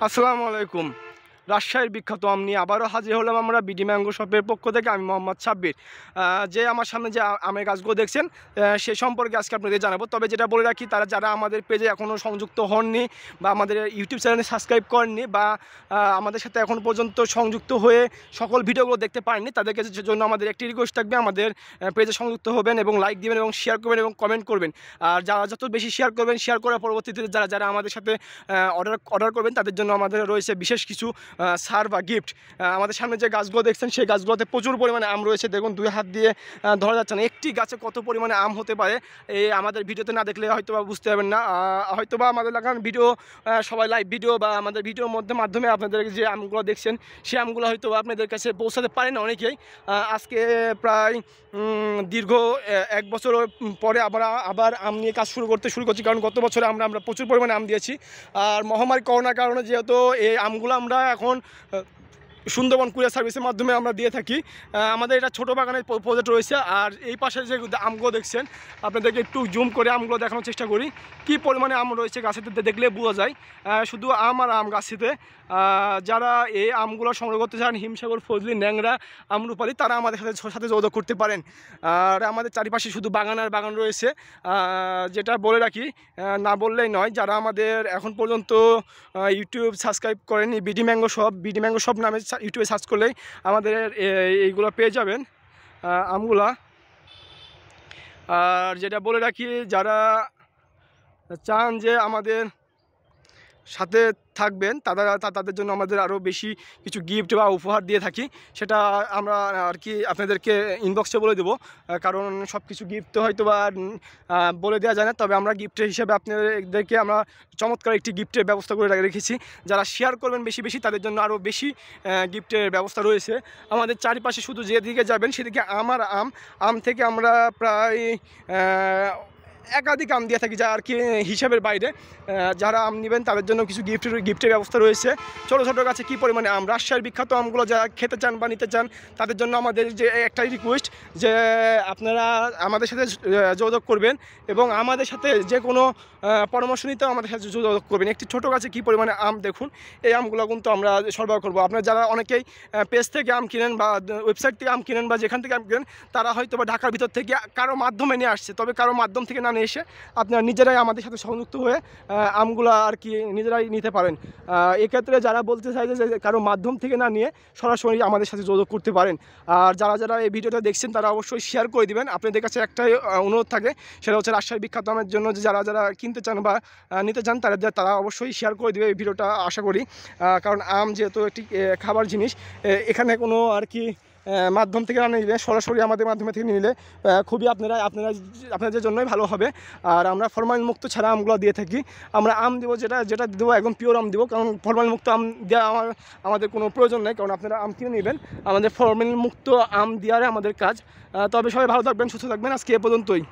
Asalamu alaikum. রাজশাহীর বিখ্যাত আমনি আবারও হাজির হলাম আমরা বিডি ম্যাঙ্গো শপের পক্ষ থেকে আমি মোহাম্মদ সাব্বির যে আমার সামনে যে আমের গাছগুলো দেখছেন সে সম্পর্কে আজকে আপনাদের জানাবো তবে যেটা বলে রাখি তারা যারা আমাদের পেজে এখনও সংযুক্ত হননি বা আমাদের ইউটিউব চ্যানেলে সাবস্ক্রাইব করেননি বা আমাদের সাথে এখন পর্যন্ত সংযুক্ত হয়ে সকল ভিডিওগুলো দেখতে পারেননি তাদের কাছে জন্য আমাদের একটি রিকোয়েস্ট থাকবে আমাদের পেজে সংযুক্ত হবেন এবং লাইক দিবেন এবং শেয়ার করবেন এবং কমেন্ট করবেন আর যারা যত বেশি শেয়ার করবেন শেয়ার করার পরবর্তীতে যারা যারা আমাদের সাথে অর্ডার অর্ডার করবেন তাদের জন্য আমাদের রয়েছে বিশেষ কিছু সার বা গিফট আমাদের সামনে যে গাছগুলো দেখছেন সেই গাছগুলোতে প্রচুর পরিমাণে আম রয়েছে দেখুন দুই হাত দিয়ে ধরা যাচ্ছে না একটি গাছে কত পরিমাণে আম হতে পারে এই আমাদের ভিডিওতে না দেখলে হয়তো বা বুঝতে পারবেন না হয়তো বা আমাদের লাগান ভিডিও সবাই লাইভ ভিডিও বা আমাদের ভিডিওর মধ্যে মাধ্যমে আপনাদের যে আমগুলো দেখছেন সেই আমগুলো হয়তো বা আপনাদের কাছে পৌঁছাতে পারে না অনেকেই আজকে প্রায় দীর্ঘ এক বছর পরে আবার আবার আম নিয়ে কাজ শুরু করতে শুরু করছি কারণ গত বছরে আমরা আমরা প্রচুর পরিমাণে আম দিয়েছি আর মহামারী করোনার কারণে যেহেতু এই আমগুলো আমরা এখন এখন সুন্দরবন কুরিয়ার সার্ভিসের মাধ্যমে আমরা দিয়ে থাকি আমাদের এটা ছোটো বাগানের প্রজেক্ট রয়েছে আর এই পাশে যে আমগুলো দেখছেন আপনাদেরকে একটু জুম করে আমগুলো দেখানোর চেষ্টা করি কি পরিমাণে আম রয়েছে গাছেতে দেখলে বোঝা যায় শুধু আম আর আম গাছিতে যারা এই আমগুলো সংগ্রহ করতে চান হিমসাগর ফজলি ন্যাংরা আমরুপালি তারা আমাদের সাথে সাথে যোগাযোগ করতে পারেন আর আমাদের চারিপাশে শুধু বাগান আর বাগান রয়েছে যেটা বলে রাখি না বললেই নয় যারা আমাদের এখন পর্যন্ত ইউটিউব সাবস্ক্রাইব করেনি বিডি ম্যাঙ্গো সব বিডি ম্যাঙ্গো সব নামে ইউটিউবে সার্চ করলেই আমাদের এইগুলো পেয়ে যাবেন আমগুলা আর যেটা বলে রাখি যারা চান যে আমাদের সাথে থাকবেন তারা তাদের জন্য আমাদের আরও বেশি কিছু গিফট বা উপহার দিয়ে থাকি সেটা আমরা আর কি আপনাদেরকে ইনবক্সে বলে দেবো কারণ সব কিছু গিফট হয়তো বা বলে দেওয়া যায় না তবে আমরা গিফটের হিসাবে আপনাদেরকে আমরা চমৎকার একটি গিফটের ব্যবস্থা করে রেখেছি যারা শেয়ার করবেন বেশি বেশি তাদের জন্য আরও বেশি গিফটের ব্যবস্থা রয়েছে আমাদের চারিপাশে শুধু যেদিকে যাবেন সেদিকে আমার আম আম থেকে আমরা প্রায় একাধিক আম দিয়ে থাকি যা আর কি হিসাবের বাইরে যারা আম নেবেন তাদের জন্য কিছু গিফটের গিফটের ব্যবস্থা রয়েছে ছোটো ছোটো গাছে কী পরিমাণে আম রাজশাহীর বিখ্যাত আমগুলো যারা খেতে চান বা নিতে চান তাদের জন্য আমাদের যে একটাই রিকোয়েস্ট যে আপনারা আমাদের সাথে যোগাযোগ করবেন এবং আমাদের সাথে যে কোনো পরামর্শ নিতেও আমাদের সাথে যোগাযোগ করবেন একটি ছোটো গাছে কী পরিমাণে আম দেখুন এই আমগুলো কিন্তু আমরা সরবরাহ করবো আপনারা যারা অনেকেই পেজ থেকে আম কিনেন বা ওয়েবসাইট থেকে আম কিনেন বা যেখান থেকে আম কিনেন তারা হয়তো বা ঢাকার ভিতর থেকে কারো মাধ্যমে নিয়ে আসছে তবে কারো মাধ্যম থেকে না এখানে এসে আপনারা নিজেরাই আমাদের সাথে সংযুক্ত হয়ে আমগুলো আর কি নিজেরাই নিতে পারেন এক্ষেত্রে যারা বলতে চাই যে কারো মাধ্যম থেকে না নিয়ে সরাসরি আমাদের সাথে যোগাযোগ করতে পারেন আর যারা যারা এই ভিডিওটা দেখছেন তারা অবশ্যই শেয়ার করে দিবেন আপনাদের কাছে একটাই অনুরোধ থাকে সেটা হচ্ছে রাজশাহী বিখ্যাত আমের জন্য যে যারা যারা কিনতে চান বা নিতে চান তারা তারা অবশ্যই শেয়ার করে দেবে এই ভিডিওটা আশা করি কারণ আম যেহেতু একটি খাবার জিনিস এখানে কোনো আর কি মাধ্যম থেকে না নিলে সরাসরি আমাদের মাধ্যমে থেকে নিলে খুবই আপনারা আপনারা আপনাদের জন্যই ভালো হবে আর আমরা ফরমালিন মুক্ত ছাড়া আমগুলো দিয়ে থাকি আমরা আম দেবো যেটা যেটা দেবো একদম পিওর আম দেবো কারণ ফরমালিন মুক্ত আম দেওয়া আমার আমাদের কোনো প্রয়োজন নেই কারণ আপনারা আম কিনে নেবেন আমাদের ফরমালিন মুক্ত আম দেওয়ারে আমাদের কাজ তবে সবাই ভালো থাকবেন সুস্থ থাকবেন আজকে এ পর্যন্তই